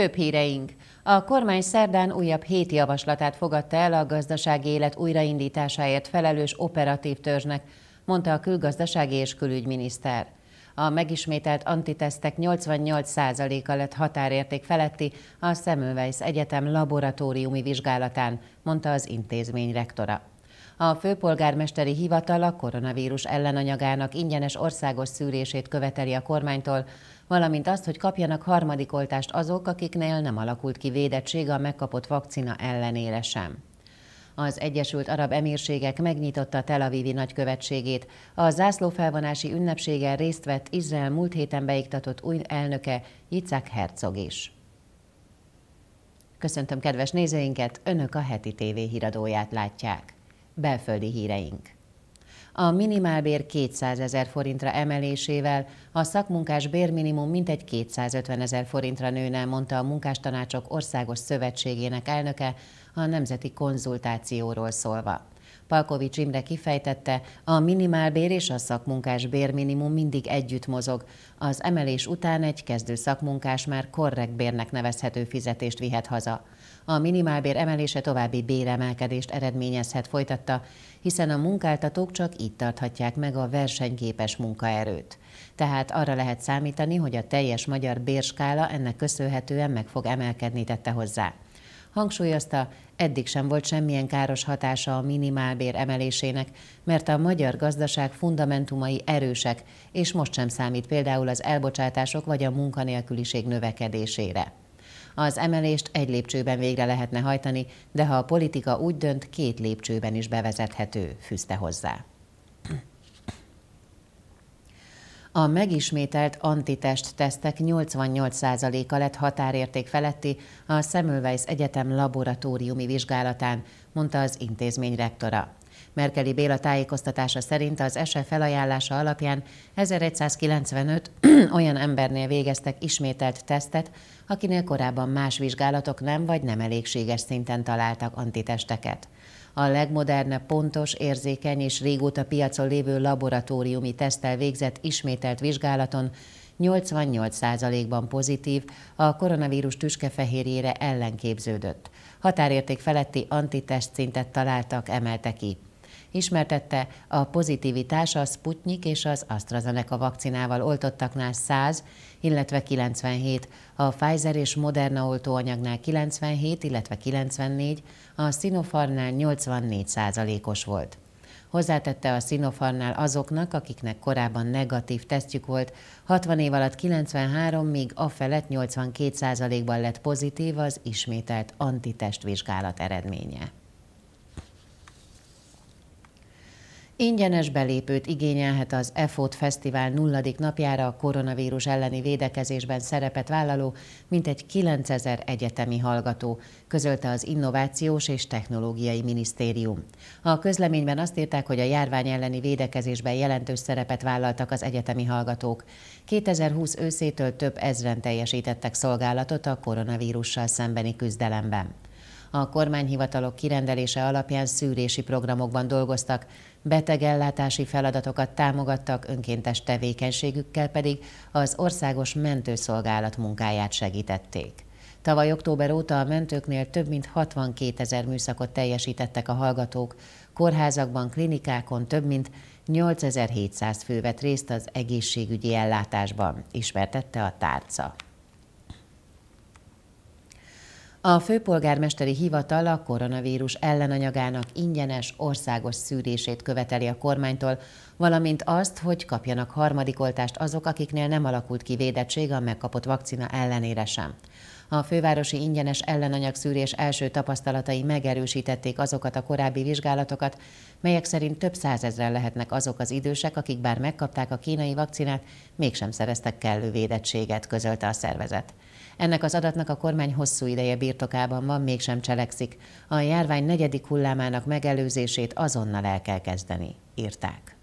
Főbb híreink. A kormány szerdán újabb hét javaslatát fogadta el a gazdasági élet újraindításáért felelős operatív törzsnek, mondta a külgazdasági és külügyminiszter. A megismételt antitesztek 88%-a lett határérték feletti a Semmelweis Egyetem laboratóriumi vizsgálatán, mondta az intézmény rektora. A főpolgármesteri hivatal a koronavírus ellenanyagának ingyenes országos szűrését követeli a kormánytól, valamint azt, hogy kapjanak harmadik oltást azok, akiknél nem alakult ki védettség a megkapott vakcina ellenére sem. Az Egyesült Arab Emírségek megnyitotta Tel Avivi nagykövetségét. A zászlófelvonási ünnepségen részt vett Izrael múlt héten beiktatott új elnöke, Yitzhak Herzog is. Köszöntöm kedves nézőinket, Önök a heti TV híradóját látják. Belföldi híreink a minimálbér 200 ezer forintra emelésével a szakmunkás bérminimum mintegy 250 ezer forintra nőne, mondta a Munkástanácsok Országos Szövetségének elnöke a nemzeti konzultációról szólva. Palkovics Imre kifejtette, a minimálbér és a szakmunkás bérminimum mindig együtt mozog. Az emelés után egy kezdő szakmunkás már korrekt bérnek nevezhető fizetést vihet haza a minimálbér emelése további béremelkedést eredményezhet, folytatta, hiszen a munkáltatók csak így tarthatják meg a versenyképes munkaerőt. Tehát arra lehet számítani, hogy a teljes magyar bérskála ennek köszönhetően meg fog emelkedni, tette hozzá. Hangsúlyozta, eddig sem volt semmilyen káros hatása a minimálbér emelésének, mert a magyar gazdaság fundamentumai erősek, és most sem számít például az elbocsátások vagy a munkanélküliség növekedésére. Az emelést egy lépcsőben végre lehetne hajtani, de ha a politika úgy dönt, két lépcsőben is bevezethető, fűzte hozzá. A megismételt antitest tesztek 88%-a lett határérték feletti a Semmelweis Egyetem laboratóriumi vizsgálatán, mondta az intézmény rektora. Merkeli Béla tájékoztatása szerint az SE felajánlása alapján 1195 olyan embernél végeztek ismételt tesztet, akinél korábban más vizsgálatok nem vagy nem elégséges szinten találtak antitesteket. A legmodernebb, pontos, érzékeny és régóta piacon lévő laboratóriumi tesztel végzett ismételt vizsgálaton 88%-ban pozitív, a koronavírus tüskefehérjére ellenképződött. Határérték feletti antitest szintet találtak, emelte ki. Ismertette, a pozitivitás a Sputnik és az AstraZeneca vakcinával oltottaknál 100, illetve 97, a Pfizer és Moderna oltóanyagnál 97, illetve 94, a Sinopharmnál 84 százalékos volt. Hozzátette a Sinopharmnál azoknak, akiknek korábban negatív tesztjük volt, 60 év alatt 93, míg a felett 82 ban lett pozitív az ismételt antitestvizsgálat eredménye. Ingyenes belépőt igényelhet az EFOT Fesztivál nulladik napjára a koronavírus elleni védekezésben szerepet vállaló mintegy 9000 egyetemi hallgató, közölte az Innovációs és Technológiai Minisztérium. A közleményben azt írták, hogy a járvány elleni védekezésben jelentős szerepet vállaltak az egyetemi hallgatók. 2020 őszétől több ezren teljesítettek szolgálatot a koronavírussal szembeni küzdelemben a kormányhivatalok kirendelése alapján szűrési programokban dolgoztak, betegellátási feladatokat támogattak, önkéntes tevékenységükkel pedig az országos mentőszolgálat munkáját segítették. Tavaly október óta a mentőknél több mint 62 ezer műszakot teljesítettek a hallgatók, kórházakban, klinikákon több mint 8700 fő vett részt az egészségügyi ellátásban, ismertette a tárca. A főpolgármesteri hivatal a koronavírus ellenanyagának ingyenes országos szűrését követeli a kormánytól, valamint azt, hogy kapjanak harmadik oltást azok, akiknél nem alakult ki védettség a megkapott vakcina ellenére sem. A fővárosi ingyenes ellenanyagszűrés első tapasztalatai megerősítették azokat a korábbi vizsgálatokat, melyek szerint több százezren lehetnek azok az idősek, akik bár megkapták a kínai vakcinát, mégsem szereztek kellő védettséget, közölte a szervezet. Ennek az adatnak a kormány hosszú ideje birtokában van, mégsem cselekszik. A járvány negyedik hullámának megelőzését azonnal el kell kezdeni, írták.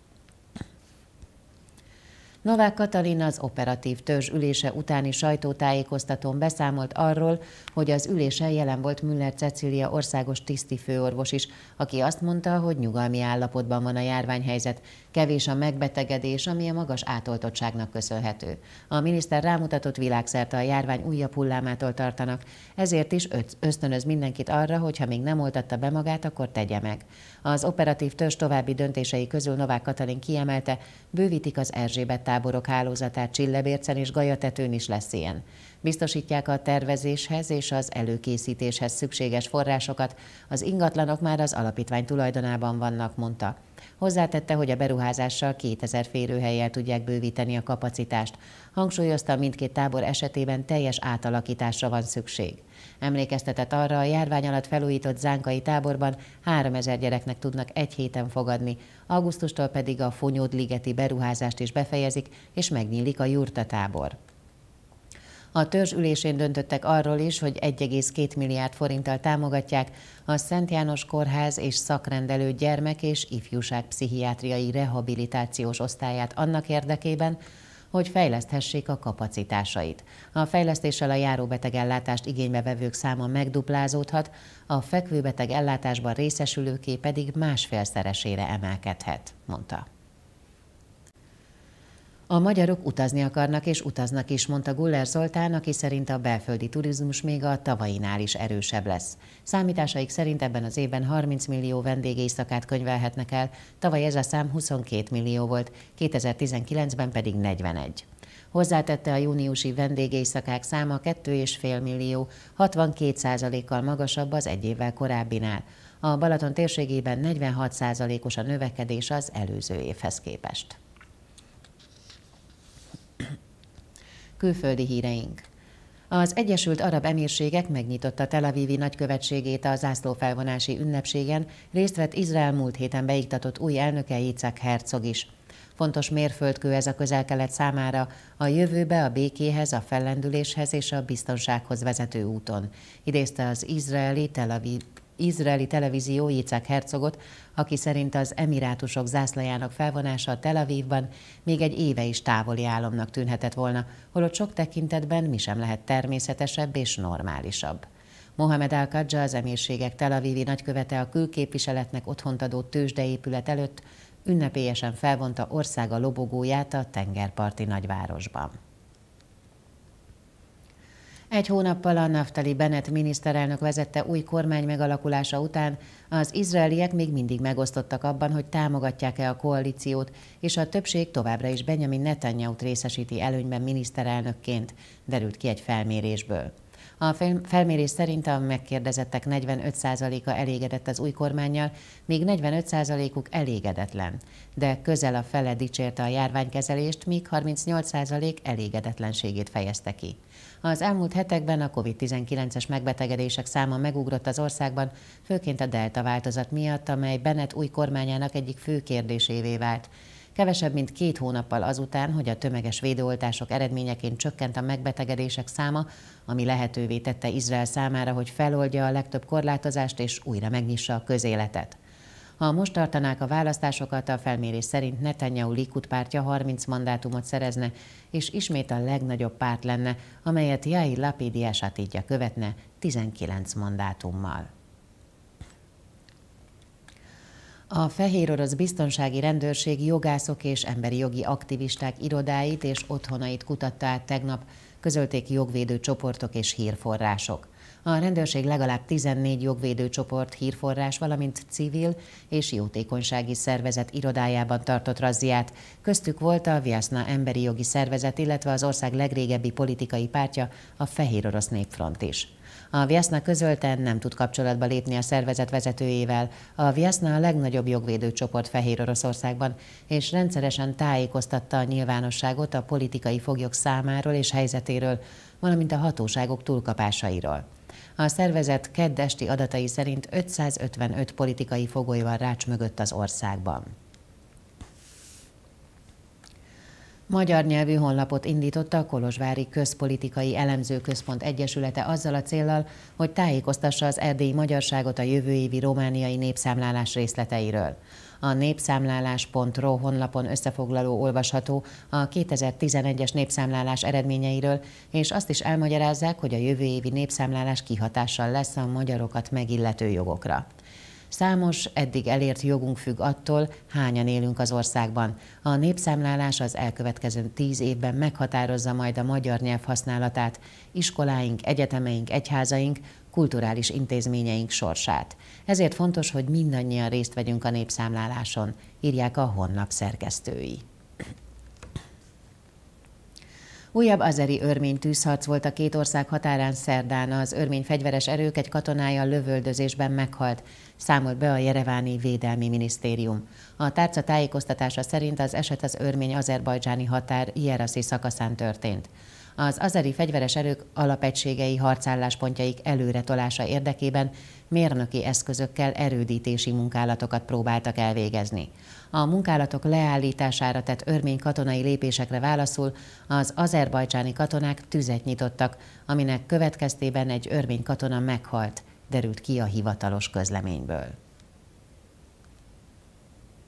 Novák Katalin az operatív törzs ülése utáni sajtótájékoztatón beszámolt arról, hogy az ülésen jelen volt Müller Cecília országos tisztifőorvos is, aki azt mondta, hogy nyugalmi állapotban van a járványhelyzet, kevés a megbetegedés, ami a magas átoltottságnak köszönhető. A miniszter rámutatott világszerte a járvány újabb hullámától tartanak, ezért is ösztönöz mindenkit arra, hogy ha még nem oltatta be magát, akkor tegye meg. Az operatív törzs további döntései közül Novák Katalin kiemelte, bővítik az Erzsébet táborok hálózatát Csillebércen és Gajatetőn is lesz ilyen. Biztosítják a tervezéshez és az előkészítéshez szükséges forrásokat, az ingatlanok már az alapítvány tulajdonában vannak, mondta. Hozzátette, hogy a beruházással 2000 férőhelyel tudják bővíteni a kapacitást. Hangsúlyozta, mindkét tábor esetében teljes átalakításra van szükség. Emlékeztetett arra, a járvány alatt felújított zánkai táborban 3000 gyereknek tudnak egy héten fogadni, augusztustól pedig a ligeti beruházást is befejezik, és megnyílik a tábor. A törzs ülésén döntöttek arról is, hogy 1,2 milliárd forinttal támogatják a Szent János Kórház és szakrendelő gyermek és ifjúság pszichiátriai rehabilitációs osztályát annak érdekében, hogy fejleszthessék a kapacitásait. A fejlesztéssel a járóbeteg ellátást igénybevevők száma megduplázódhat, a fekvőbeteg ellátásban részesülőké pedig másfélszeresére emelkedhet, mondta. A magyarok utazni akarnak és utaznak is, mondta Guller Zoltán, aki szerint a belföldi turizmus még a tavainál is erősebb lesz. Számításaik szerint ebben az évben 30 millió éjszakát könyvelhetnek el, tavaly ez a szám 22 millió volt, 2019-ben pedig 41. Hozzátette a júniusi vendégészakák száma 2,5 millió, 62 kal magasabb az egy évvel korábbinál. A Balaton térségében 46 os a növekedés az előző évhez képest. Külföldi híreink. Az Egyesült Arab Emírségek megnyitotta Tel Avivi nagykövetségét a zászlófelvonási ünnepségen, részt vett Izrael múlt héten beiktatott új elnöke Jicek Herzog is. Fontos mérföldkő ez a közel-kelet számára, a jövőbe, a békéhez, a fellendüléshez és a biztonsághoz vezető úton, idézte az izraeli Tel Aviv izraeli televízió Yitzhak Hercogot, aki szerint az emirátusok zászlajának felvonása Tel Avivban még egy éve is távoli álomnak tűnhetett volna, holott sok tekintetben mi sem lehet természetesebb és normálisabb. Mohamed al kadja az emírségek Tel Avivi nagykövete a külképviseletnek otthont adó tőzsdeépület előtt ünnepélyesen felvonta országa lobogóját a tengerparti nagyvárosban. Egy hónappal a Naftali Bennett miniszterelnök vezette új kormány megalakulása után az izraeliek még mindig megosztottak abban, hogy támogatják-e a koalíciót, és a többség továbbra is Benjamin Netanyahu-t részesíti előnyben miniszterelnökként, derült ki egy felmérésből. A felmérés szerint a megkérdezettek 45%-a elégedett az új kormányjal, még 45%-uk elégedetlen. De közel a fele dicsérte a járványkezelést, míg 38% elégedetlenségét fejezte ki. Az elmúlt hetekben a COVID-19-es megbetegedések száma megugrott az országban, főként a delta változat miatt, amely Bennett új kormányának egyik fő kérdésévé vált. Kevesebb, mint két hónappal azután, hogy a tömeges védőoltások eredményeként csökkent a megbetegedések száma, ami lehetővé tette Izrael számára, hogy feloldja a legtöbb korlátozást és újra megnyissa a közéletet. Ha most tartanák a választásokat, a felmérés szerint Netanyahu Likud pártja 30 mandátumot szerezne, és ismét a legnagyobb párt lenne, amelyet Jair Lapidi esetítja követne 19 mandátummal. A Fehér Orosz Biztonsági Rendőrség jogászok és emberi jogi aktivisták irodáit és otthonait kutatta át tegnap, közölték jogvédő csoportok és hírforrások. A rendőrség legalább 14 jogvédőcsoport, hírforrás, valamint civil és jótékonysági szervezet irodájában tartott razziát. Köztük volt a Viaszna Emberi Jogi Szervezet, illetve az ország legrégebbi politikai pártja, a Fehér Orosz Népfront is. A Viaszna közölte nem tud kapcsolatba lépni a szervezet vezetőjével. A Viaszna a legnagyobb jogvédőcsoport Fehér Oroszországban, és rendszeresen tájékoztatta a nyilvánosságot a politikai foglyok számáról és helyzetéről, valamint a hatóságok túlkapásairól. A szervezet keddesti adatai szerint 555 politikai fogoly van rács mögött az országban. magyar nyelvű honlapot indította a Kolozsvári Közpolitikai Elemzőközpont Egyesülete azzal a céllal, hogy tájékoztassa az erdélyi magyarságot a jövő évi romániai népszámlálás részleteiről. A népszámlálás.ro honlapon összefoglaló olvasható a 2011-es népszámlálás eredményeiről, és azt is elmagyarázzák, hogy a jövő évi népszámlálás kihatással lesz a magyarokat megillető jogokra. Számos eddig elért jogunk függ attól, hányan élünk az országban. A népszámlálás az elkövetkező tíz évben meghatározza majd a magyar nyelv használatát, iskoláink, egyetemeink, egyházaink, kulturális intézményeink sorsát. Ezért fontos, hogy mindannyian részt vegyünk a népszámláláson, írják a honlap szerkesztői. Újabb azeri örmény tűzharc volt a két ország határán szerdán. Az örmény fegyveres erők egy katonája lövöldözésben meghalt, számolt be a Jereváni Védelmi Minisztérium. A tárca tájékoztatása szerint az eset az örmény-azerbajdzsáni határ Jeraszi szakaszán történt az azeri fegyveres erők alapegységei harcálláspontjaik előretolása érdekében mérnöki eszközökkel erődítési munkálatokat próbáltak elvégezni. A munkálatok leállítására tett örmény katonai lépésekre válaszul az azerbajcsáni katonák tüzet nyitottak, aminek következtében egy örmény katona meghalt, derült ki a hivatalos közleményből.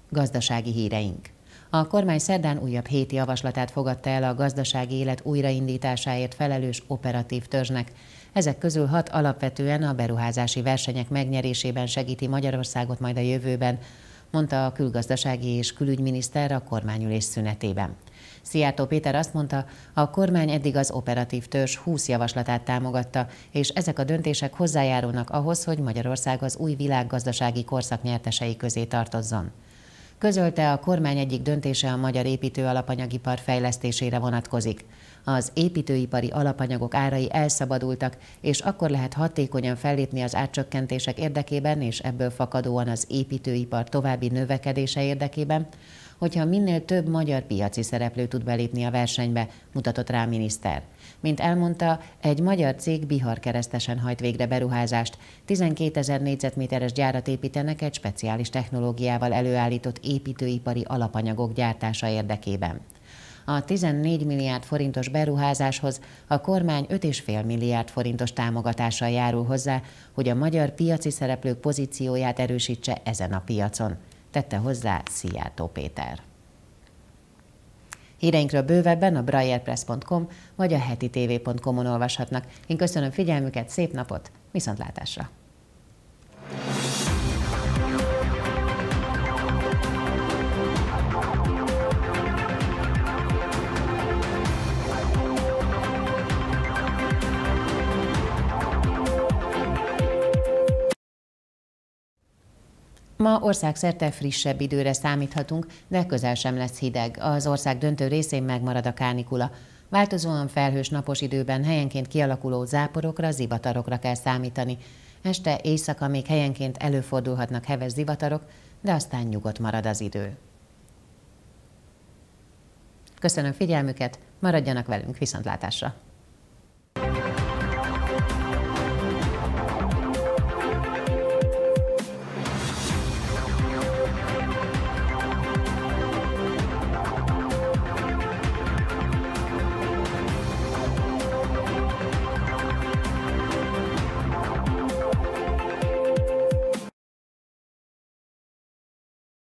Gazdasági híreink a kormány szerdán újabb héti javaslatát fogadta el a gazdasági élet újraindításáért felelős operatív törzsnek. Ezek közül hat alapvetően a beruházási versenyek megnyerésében segíti Magyarországot majd a jövőben, mondta a külgazdasági és külügyminiszter a kormányülés szünetében. Szijjártó Péter azt mondta, a kormány eddig az operatív törzs 20 javaslatát támogatta, és ezek a döntések hozzájárulnak ahhoz, hogy Magyarország az új világgazdasági korszak nyertesei közé tartozzon közölte a kormány egyik döntése a magyar építő alapanyagipar fejlesztésére vonatkozik. Az építőipari alapanyagok árai elszabadultak, és akkor lehet hatékonyan fellépni az átcsökkentések érdekében és ebből fakadóan az építőipar további növekedése érdekében, hogyha minél több magyar piaci szereplő tud belépni a versenybe, mutatott rá a miniszter. Mint elmondta, egy magyar cég Bihar keresztesen hajt végre beruházást. 12 ezer négyzetméteres gyárat építenek egy speciális technológiával előállított építőipari alapanyagok gyártása érdekében. A 14 milliárd forintos beruházáshoz a kormány 5,5 milliárd forintos támogatással járul hozzá, hogy a magyar piaci szereplők pozícióját erősítse ezen a piacon tette hozzá Szijjártó Péter. Híreinkről bővebben a braillerpress.com vagy a tvcom on olvashatnak. Én köszönöm figyelmüket, szép napot, viszontlátásra! Ma országszerte frissebb időre számíthatunk, de közel sem lesz hideg. Az ország döntő részén megmarad a kánikula. Változóan felhős napos időben helyenként kialakuló záporokra, zivatarokra kell számítani. Este, éjszaka még helyenként előfordulhatnak heves zivatarok, de aztán nyugodt marad az idő. Köszönöm figyelmüket, maradjanak velünk viszontlátásra!